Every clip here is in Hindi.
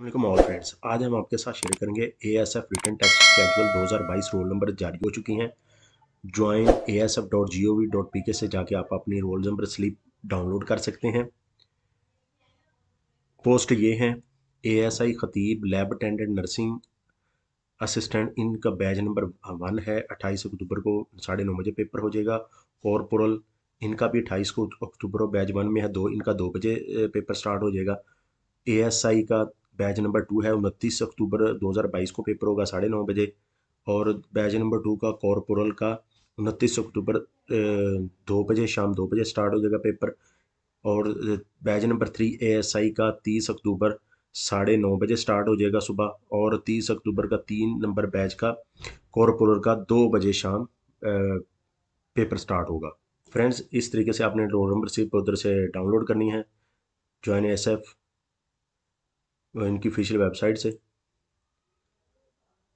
ऑल फ्रेंड्स आज हम आपके साथ शेयर करेंगे A S F written test हज़ार 2022 रोल नंबर जारी हो चुकी हैं join A S F dot G O V dot P K से जाके आप अपनी रोल नंबर स्लिप डाउनलोड कर सकते हैं पोस्ट ये हैं ए एस आई खतीब लैब अटेंडेंट नर्सिंग असिस्टेंट इनका बैच नंबर वन है अट्ठाईस अक्टूबर को साढ़े नौ बजे पेपर हो जाएगा और पुरल इनका भी अट्ठाईस को अक्टूबर बैच वन में है दो इनका दो बजे पेपर स्टार्ट हो जाएगा ए एस आई का बैच नंबर टू है उनतीस अक्टूबर 2022 को पेपर होगा साढ़े नौ बजे और बैच नंबर टू का कॉरपोरल का उनतीस अक्टूबर दो बजे शाम दो बजे स्टार्ट हो जाएगा पेपर और बैच नंबर थ्री आई का तीस अक्टूबर साढ़े नौ बजे स्टार्ट हो जाएगा सुबह और तीस अक्टूबर का तीन नंबर बैच का कॉरपोरल का दो बजे शाम पेपर स्टार्ट होगा फ्रेंड्स इस तरीके से आपने रोल नंबर सिर्फ उधर से डाउनलोड करनी है ज्वाइन एस एफ इनकी ऑफिशियल वेबसाइट से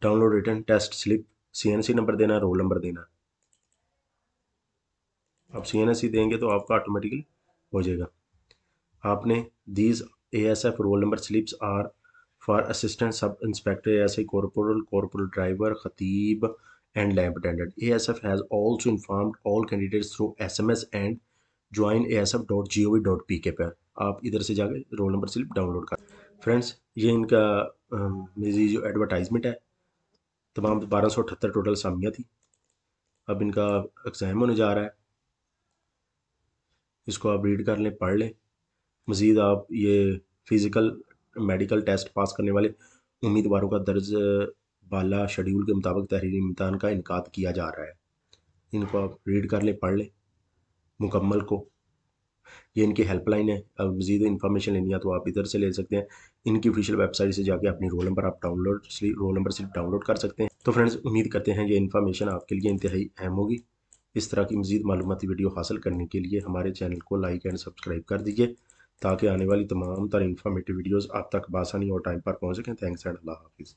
download written test slip CNC number देना है रोल नंबर देना है आप सीएनसी देंगे तो आपका ऑटोमेटिकली हो जाएगा आपने these ASF roll number slips are for assistant sub inspector S I corporal corporal driver खतीब and lab attendant A S F has also informed all candidates through S M S and join A S F dot G O V dot P K पर आप इधर से जाकर रोल नंबर स्लिप डाउनलोड कर फ्रेंड्स ये इनका मेरी जो एडवर्टाइजमेंट है तमाम बारह सौ अठहत्तर टोटल सामियाँ थी अब इनका एग्ज़ाम होने जा रहा है इसको आप रीड कर लें पढ़ लें मज़ीद आप ये फ़िज़िकल मेडिकल टेस्ट पास करने वाले उम्मीदवारों का दर्ज बाला शेड्यूल के मुताबिक तहरीरी इम्तहान का इनका किया जा रहा है इनको आप रीड कर लें पढ़ लें मुकम्मल को ये इनकी हेल्पलाइन है अब मजीद इन्फॉर्मेशन लेनी है तो आप इधर से ले सकते हैं इनकी ऑफिशियल वेबसाइट से जाकर अपनी रोल नंबर आप डाउनलोड रोल नंबर सिर्फ डाउनलोड कर सकते हैं तो फ्रेंड्स उम्मीद करते हैं ये इन्फॉर्मेशन आपके लिए इंतहाई अहम होगी इस तरह की मजीद मालूमती वीडियो हासिल करने के लिए हमारे चैनल को लाइक एंड सब्सक्राइब कर दीजिए ताकि आने वाली तमाम तर इन्फॉर्मेटिव वीडियोज़ आप तक बासानी और टाइम पर पहुँच सकें थैंक्स एंड अल्लाह हाफिज़